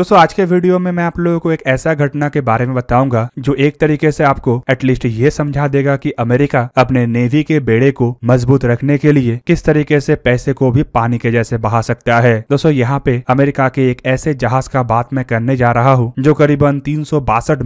दोस्तों आज के वीडियो में मैं आप लोगों को एक ऐसा घटना के बारे में बताऊंगा जो एक तरीके से आपको एटलीस्ट ये समझा देगा कि अमेरिका अपने नेवी के बेड़े को मजबूत रखने के लिए किस तरीके से पैसे को भी पानी के जैसे बहा सकता है दोस्तों यहाँ पे अमेरिका के एक ऐसे जहाज का बात मैं करने जा रहा हूँ जो करीबन तीन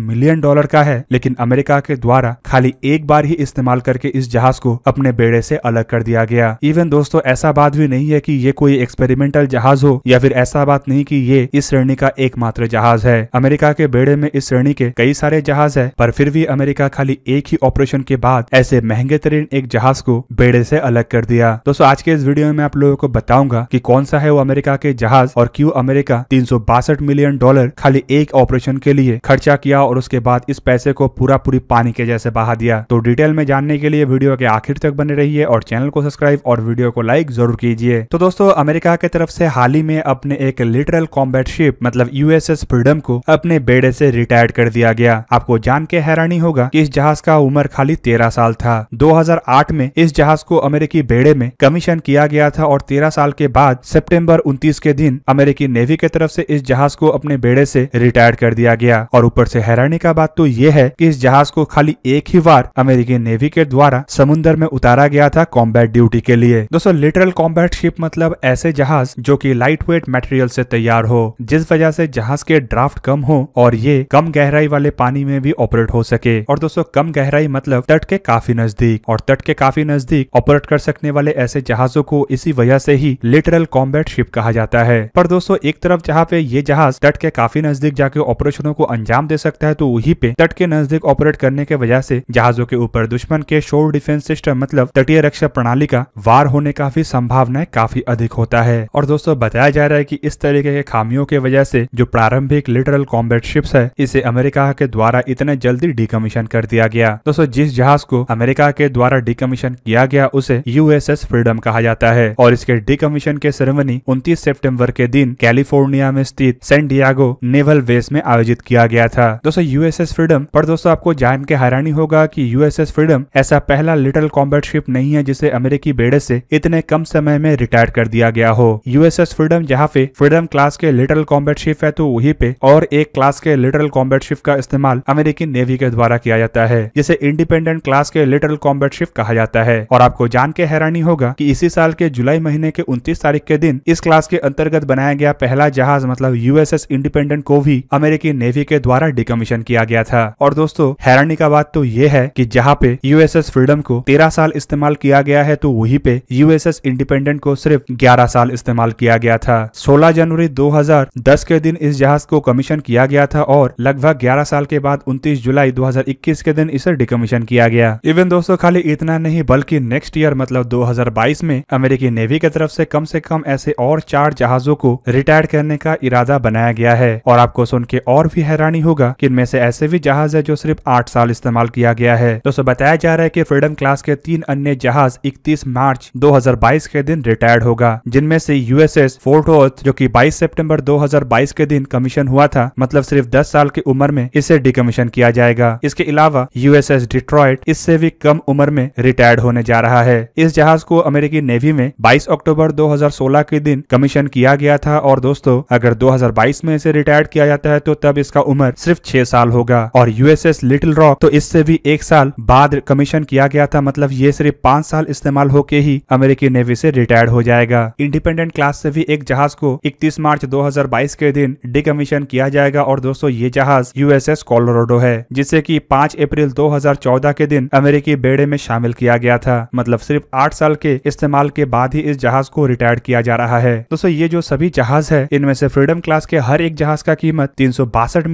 मिलियन डॉलर का है लेकिन अमेरिका के द्वारा खाली एक बार ही इस्तेमाल करके इस जहाज को अपने बेड़े से अलग कर दिया गया इवन दोस्तों ऐसा बात भी नहीं है की ये कोई एक्सपेरिमेंटल जहाज हो या फिर ऐसा बात नहीं की ये इस श्रेणी का एकमात्र जहाज है अमेरिका के बेड़े में इस श्रेणी के कई सारे जहाज है पर फिर भी अमेरिका खाली एक ही ऑपरेशन के बाद ऐसे महंगे तरीन एक जहाज को बेड़े से अलग कर दिया दोस्तों आज के इस वीडियो में आप लोगों को बताऊंगा कि कौन सा है वो अमेरिका के जहाज और क्यों अमेरिका तीन मिलियन डॉलर खाली एक ऑपरेशन के लिए खर्चा किया और उसके बाद इस पैसे को पूरा पूरी पानी के जैसे बहा दिया तो डिटेल में जानने के लिए वीडियो के आखिर तक बने रहिए और चैनल को सब्सक्राइब और वीडियो को लाइक जरूर कीजिए तो दोस्तों अमेरिका के तरफ से हाल ही में अपने एक लिटरल कॉम्बैट शिप मतलब मतलब यूएसएस फ्रीडम को अपने बेड़े से रिटायर्ड कर दिया गया आपको जान के हैरानी होगा कि इस जहाज का उम्र खाली तेरह साल था 2008 में इस जहाज को अमेरिकी बेड़े में कमीशन किया गया था और तेरह साल के बाद सितंबर 29 के दिन अमेरिकी नेवी के तरफ से इस जहाज को अपने बेड़े से रिटायर्ड कर दिया गया और ऊपर से हैरानी का बात तो ये है की इस जहाज को खाली एक ही बार अमेरिकी नेवी के द्वारा समुन्द्र में उतारा गया था कॉम्बैट ड्यूटी के लिए दोस्तों लिटरल कॉम्बैट शिप मतलब ऐसे जहाज जो की लाइट वेट मेटेरियल से तैयार हो जिस वजह से जहाज के ड्राफ्ट कम हो और ये कम गहराई वाले पानी में भी ऑपरेट हो सके और दोस्तों कम गहराई मतलब तट के काफी नजदीक और तट के काफी नजदीक ऑपरेट कर सकने वाले ऐसे जहाजों को इसी वजह से ही लिटरल कॉम्बैट शिप कहा जाता है पर दोस्तों एक तरफ जहाँ पे ये जहाज तट के काफी नजदीक जाके ऑपरेशनों को अंजाम दे सकता है तो वही पे तट के नजदीक ऑपरेट करने के वजह से जहाजों के ऊपर दुश्मन के शोर डिफेंस सिस्टम मतलब तटीय रक्षा प्रणाली का वार होने का भी संभावनाएं काफी अधिक होता है और दोस्तों बताया जा रहा है की इस तरीके के खामियों की वजह से जो प्रारंभिक लिटरल कॉम्बेट शिप्स है इसे अमेरिका के द्वारा इतने जल्दी डिकमीशन कर दिया गया दोस्तों जिस जहाज को अमेरिका के द्वारा डिकमीशन किया गया उसे यूएसएस फ्रीडम कहा जाता है और इसके डिकमीशन के सेरेमनी उन्तीस सेप्टेम्बर के दिन कैलिफोर्निया में स्थित सैन डियागो नेवल बेस में आयोजित किया गया था दोस्तों यूएसएस फ्रीडम पर दोस्तों आपको जान के हैरानी होगा की यूएसएस फ्रीडम ऐसा पहला लिटल कॉम्बेट शिप नहीं है जिसे अमेरिकी बेड़े से इतने कम समय में रिटायर कर दिया गया हो यूएसएस फ्रीडम जहाँ पे फ्रीडम क्लास के लिटल कॉम्बेट शिप शिप है तो वही पे और एक क्लास के लिटरल कॉम्बैट शिप का इस्तेमाल अमेरिकी नेवी के द्वारा किया जाता है जिसे इंडिपेंडेंट क्लास के लिटरल कॉम्बैट शिप कहा जाता है और आपको जान के हैरानी होगा की इसी साल के जुलाई महीने के उन्तीस तारीख के दिन इस क्लास के अंतर्गत बनाया गया पहला जहाज मतलब यूएसएस इंडिपेंडेंट को भी अमेरिकी नेवी के द्वारा डिकमीशन किया गया था और दोस्तों हैरानी का बात तो ये है की जहाँ पे यूएसएस फ्रीडम को तेरह साल इस्तेमाल किया गया है तो वही पे यूएसएस इंडिपेंडेंट को सिर्फ ग्यारह साल इस्तेमाल किया गया था सोलह जनवरी 2010 के दिन इस जहाज को कमीशन किया गया था और लगभग 11 साल के बाद 29 जुलाई 2021 के दिन इसे डिकमीशन किया गया इवन दोस्तों खाली इतना नहीं बल्कि नेक्स्ट ईयर मतलब 2022 में अमेरिकी नेवी की तरफ से कम से कम ऐसे और चार जहाजों को रिटायर करने का इरादा बनाया गया है और आपको सुन के और भी हैरानी होगा कि इनमें से ऐसे भी जहाज है जो सिर्फ आठ साल इस्तेमाल किया गया है दोस्तों बताया जा रहा है की फ्रीडम क्लास के तीन अन्य जहाज इकतीस मार्च 2022 के दिन रिटायर्ड होगा जिनमें से यूएसएस फोर्ट जो की बाईस सेप्टेम्बर 2022 के दिन कमीशन हुआ था मतलब सिर्फ दस साल की उम्र में इसे डिकमीशन किया जाएगा इसके अलावा यूएसएस डिट्रॉयट इससे भी कम उम्र में रिटायर्ड होने जा रहा है इस जहाज को अमेरिकी नेवी में 22 अक्टूबर 2016 के दिन कमीशन किया गया था और दोस्तों अगर 2022 में इसे रिटायर्ड किया जाता है तो तब इसका उम्र सिर्फ छह साल होगा और यूएसएस लिटिल रॉक तो इससे भी एक साल बाद कमीशन किया गया था मतलब ये सिर्फ पांच साल इस्तेमाल होके ही अमेरिकी नेवी से रिटायर्ड हो जाएगा इंडिपेंडेंट क्लास से भी एक जहाज को इकतीस मार्च 2022 के दिन दिन डिकमीशन किया जाएगा और दोस्तों ये जहाज यूएसएस कोलोराडो है जिसे की पाँच अप्रैल चौदह के दिन अमेरिकी बेड़े में शामिल किया गया था मतलब सिर्फ आठ साल के इस्तेमाल के बाद ही इस जहाज को रिटायर किया जा रहा है दोस्तों ये जो सभी जहाज है इनमें से फ्रीडम क्लास के हर एक जहाज का कीमत तीन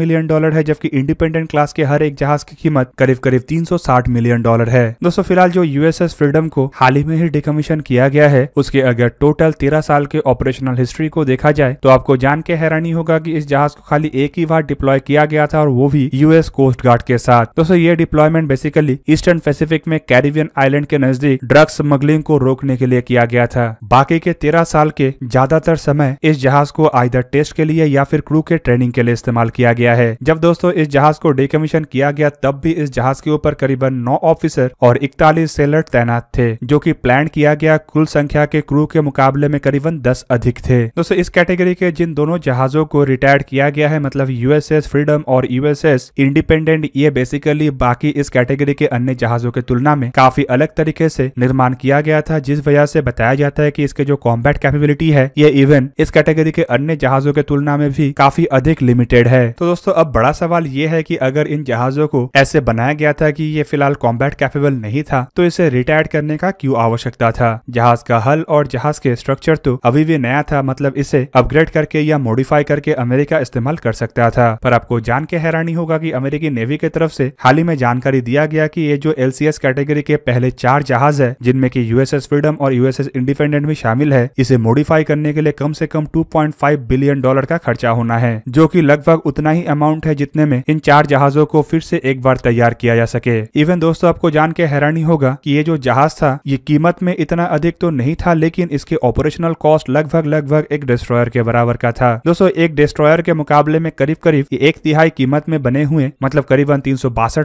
मिलियन डॉलर है जबकि इंडिपेंडेंट क्लास के हर एक जहाज की कीमत करीब करीब 360 मिलियन डॉलर है दोस्तों फिलहाल जो यूएसएस फ्रीडम को हाल ही में ही डिकमीशन किया गया है उसके अगर टोटल तेरह साल के ऑपरेशनल हिस्ट्री को देखा जाए तो आपको जान के हैरानी हो होगा कि इस जहाज को खाली एक ही बार डिप्लॉय किया गया था और वो भी यूएस कोस्ट गार्ड के साथ दोस्तों ये डिप्लॉयमेंट बेसिकली ईस्टर्न पैसिफिक में कैरिबियन आइलैंड के नजदीक ड्रग स्मगलिंग को रोकने के लिए किया गया था बाकी के तेरह साल के ज्यादातर समय इस जहाज को आइधर टेस्ट के लिए या फिर क्रू के ट्रेनिंग के लिए इस्तेमाल किया गया है जब दोस्तों इस जहाज को डिकमीशन किया गया तब भी इस जहाज के ऊपर करीबन नौ ऑफिसर और इकतालीस सेलर तैनात थे जो की प्लान किया गया कुल संख्या के क्रू के मुकाबले में करीबन दस अधिक थे दोस्तों इस कैटेगरी के जिन दोनों जहाजों को रिटायर्ड किया गया है मतलब यूएसएस फ्रीडम और यूएसएस इंडिपेंडेंट ये बेसिकली बाकी इस कैटेगरी के अन्य जहाजों की तुलना में काफी अलग तरीके से निर्माण किया गया था जिस वजह से बताया जाता है की इसके जो कॉम्बैट कैपेबिलिटी है ये इवन इस कैटेगरी के अन्य जहाजों की तुलना में भी काफी अधिक लिमिटेड है तो दोस्तों अब बड़ा सवाल ये है की अगर इन जहाजों को ऐसे बनाया गया था की ये फिलहाल कॉम्बैट कैपेबल नहीं था तो इसे रिटायर्ड करने का क्यों आवश्यकता था जहाज का हल और जहाज के स्ट्रक्चर तो अभी भी नया था मतलब इसे अपग्रेड करके या मॉडिफाई करके अमेरिका इस्तेमाल कर सकता था पर आपको जान के हैरानी होगा कि अमेरिकी नेवी की तरफ से हाल ही में जानकारी दिया गया कि ये जो एलसीएस कैटेगरी के पहले चार जहाज है जिनमें की यूएसएस फ्रीडम और यूएसएस इंडिपेंडेंट भी शामिल है इसे मोडिफाई करने के लिए कम से कम 2.5 बिलियन डॉलर का खर्चा होना है जो कि लगभग उतना ही अमाउंट है जितने में इन चार जहाजों को फिर से एक बार तैयार किया जा सके इवन दोस्तों आपको जान के हैरानी होगा कि ये जो जहाज था ये कीमत में इतना अधिक तो नहीं था लेकिन इसके ऑपरेशनल कॉस्ट लगभग लगभग एक डिस्ट्रॉयर के बराबर का था दोस्तों एक डिस्ट्रॉयर के मुकाबले में करीब करीब एक तिहाई कीमत में बने हुए मतलब करीबन तीन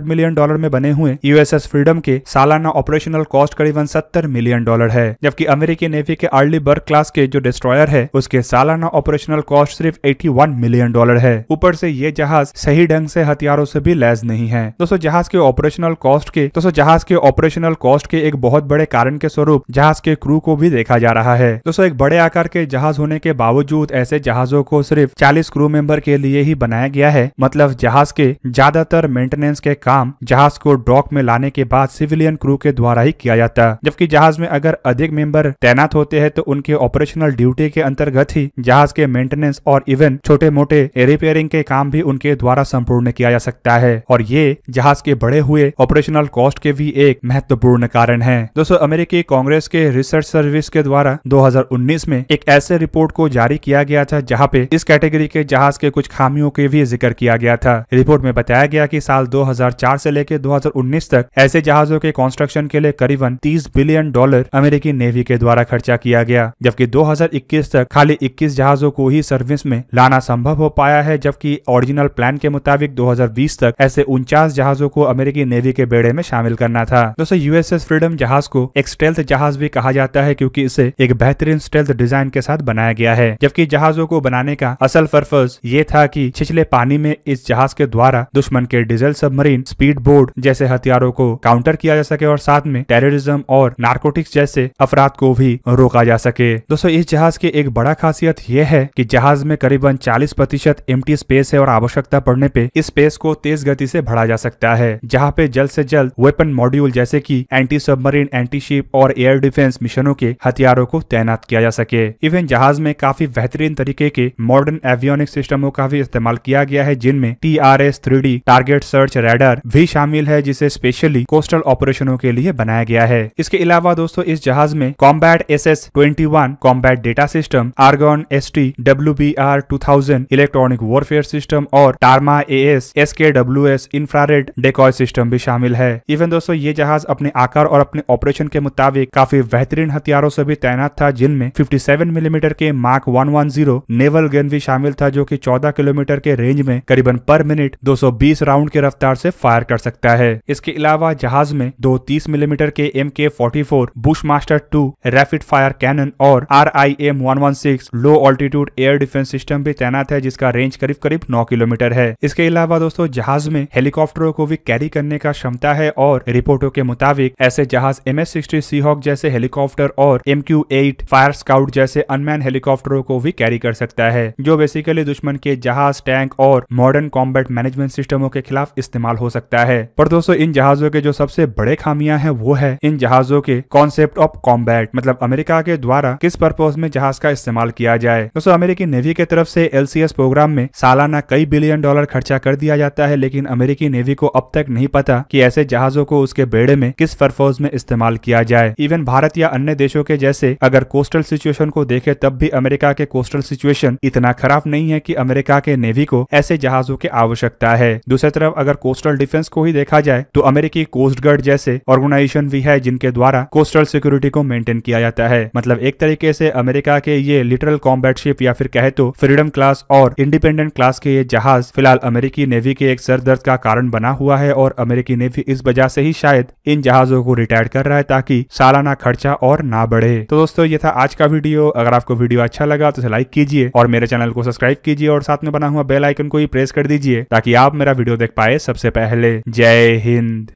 मिलियन डॉलर में बने हुए यूएसएस फ्रीडम के सालाना ऑपरेशनल कॉस्ट करीबन सत्तर मिलियन डॉलर है जबकि अमेरिकी नेवी के अर्ली बर्ग क्लास के जो डिस्ट्रॉयर है उसके सालाना ऑपरेशनल कॉस्ट सिर्फ एटी मिलियन डॉलर है ऊपर से ये जहाज सही ढंग से हथियारों से भी लैस नहीं है दोस्तों जहाज के ऑपरेशनल कॉस्ट के दोस्तों जहाज के ऑपरेशनल कॉस्ट के एक बहुत बड़े कारण के स्वरूप जहाज के क्रू को भी देखा जा रहा है दोस्तों एक बड़े आकार के जहाज होने के बावजूद ऐसे जहाजों को सिर्फ सिर्फ 40 क्रू मेंबर के लिए ही बनाया गया है मतलब जहाज के ज्यादातर मेंटेनेंस के काम जहाज को डॉक में लाने के बाद सिविलियन क्रू के द्वारा ही किया जाता जबकि जहाज में अगर अधिक मेंबर तैनात होते हैं तो उनके ऑपरेशनल ड्यूटी के अंतर्गत ही जहाज के मेंटेनेंस और इवन छोटे मोटे रिपेयरिंग के काम भी उनके द्वारा संपूर्ण किया जा सकता है और ये जहाज के बढ़े हुए ऑपरेशनल कॉस्ट के भी एक महत्वपूर्ण कारण है दोस्तों अमेरिकी कांग्रेस के रिसर्च सर्विस के द्वारा 2019 में एक ऐसे रिपोर्ट को जारी किया गया था जहाँ पे इस कैटेगरी के जहाज के कुछ खामियों के भी जिक्र किया गया था रिपोर्ट में बताया गया कि साल 2004 से लेकर 2019 तक ऐसे जहाजों के कंस्ट्रक्शन के लिए करीबन 30 बिलियन डॉलर अमेरिकी नेवी के द्वारा खर्चा किया गया जबकि 2021 तक खाली 21 जहाजों को ही सर्विस में लाना संभव हो पाया है जबकि ओरिजिनल प्लान के मुताबिक दो तक ऐसे उनचास जहाजों को अमेरिकी नेवी के बेड़े में शामिल करना था दोस्तों यूएसएस फ्रीडम जहाज को एक स्टेल्थ जहाज भी कहा जाता है क्यूँकी इसे एक बेहतरीन स्टेल्थ डिजाइन के साथ बनाया गया है जबकि जहाजों को बनाने का असल फरफज ये था कि छिछले पानी में इस जहाज के द्वारा दुश्मन के डीजल सबमरीन स्पीड बोर्ड जैसे हथियारों को काउंटर किया जा सके और साथ में टेररिज्म और नार्कोटिक्स जैसे अफराद को भी रोका जा सके दोस्तों इस जहाज की एक बड़ा खासियत यह है कि जहाज में करीबन 40 प्रतिशत एम स्पेस है और आवश्यकता पड़ने पे इस स्पेस को तेज गति से बढ़ा जा सकता है जहाँ पे जल्द से जल्द वेपन मॉड्यूल जैसे कि एंटी सबमरीन एंटी शिप और एयर डिफेंस मिशनों के हथियारों को तैनात किया जा सके इवन जहाज में काफी बेहतरीन तरीके के मॉडर्न प्रिसिशन एवियोनिक सिस्टमों का भी इस्तेमाल किया गया है जिनमें T R S three target search radar भी शामिल है जिसे स्पेशली कोस्टल ऑपरेशनों के लिए बनाया गया है इसके अलावा दोस्तों इस जहाज में combat S S twenty one combat data system Argon S T W B R two thousand electronic warfare system और Terma A S S K W S infrared decoy system भी शामिल है इवन दोस्तों ये जहाज अपने आकार और अपने ऑपरेशन के मुताबिक काफी बेहतरीन हथियारों से भी तैनात था जिनमें फिफ्टी सेवन मिलीमीटर के mark one one zero naval gun भी शामिल था जो कि 14 किलोमीटर के रेंज में करीबन पर मिनट 220 राउंड के रफ्तार से फायर कर सकता है इसके अलावा जहाज में दो 30 मिलीमीटर के M K forty four Bushmaster two rapid fire cannon और R I M one one six low altitude air defence system भी तैनात है जिसका रेंज करीब करीब नौ किलोमीटर है इसके अलावा दोस्तों जहाज में हेलीकॉप्टरों को भी कैरी करने का क्षमता है और रिपोर्टों के मुताबिक ऐसे जहाज एम एस सिक्सटी सीहॉक जैसे हेलीकॉप्टर और M Q eight fire scout जैसे अनमैन हेलीकॉप्टरों को भी कैरी कर सकता है जो बेसिकली दुश्मन के जहाज टैंक और मॉडर्न कॉम्बैट मैनेजमेंट सिस्टमों के खिलाफ इस्तेमाल हो सकता है पर दोस्तों इन जहाजों के जो सबसे बड़े खामियां हैं वो है इन जहाजों के कॉन्सेप्ट ऑफ कॉम्बैट मतलब अमेरिका के द्वारा किस पर्पज में जहाज का इस्तेमाल किया जाए दोस्तों अमेरिकी नेवी की तरफ से एल प्रोग्राम में सालाना कई बिलियन डॉलर खर्चा कर दिया जाता है लेकिन अमेरिकी नेवी को अब तक नहीं पता की ऐसे जहाजों को उसके बेड़े में किस पर्पज में इस्तेमाल किया जाए इवन भारत या अन्य देशों के जैसे अगर कोस्टल सिचुएशन को देखे तब भी अमेरिका के कोस्टल सिचुएशन इतना खराब नहीं है कि अमेरिका के नेवी को ऐसे जहाजों की आवश्यकता है दूसरी तरफ अगर कोस्टल डिफेंस को ही देखा जाए तो अमेरिकी कोस्ट गार्ड जैसे ऑर्गेनाइजेशन भी है जिनके द्वारा कोस्टल सिक्योरिटी को मेंटेन किया जाता है मतलब एक तरीके से अमेरिका के ये लिटरल कॉम्बैट शिप या फिर कहे तो फ्रीडम क्लास और इंडिपेंडेंट क्लास के ये जहाज फिलहाल अमेरिकी नेवी के एक सरदर्द का कारण बना हुआ है और अमेरिकी नेवी इस वजह से ही शायद इन जहाजों को रिटायर कर रहा है ताकि सालाना खर्चा और ना बढ़े तो दोस्तों ये था आज का वीडियो अगर आपको वीडियो अच्छा लगा तो लाइक कीजिए और मेरे चैनल चैनल को सब्सक्राइब कीजिए और साथ में बना हुआ बेल आइकन को ही प्रेस कर दीजिए ताकि आप मेरा वीडियो देख पाए सबसे पहले जय हिंद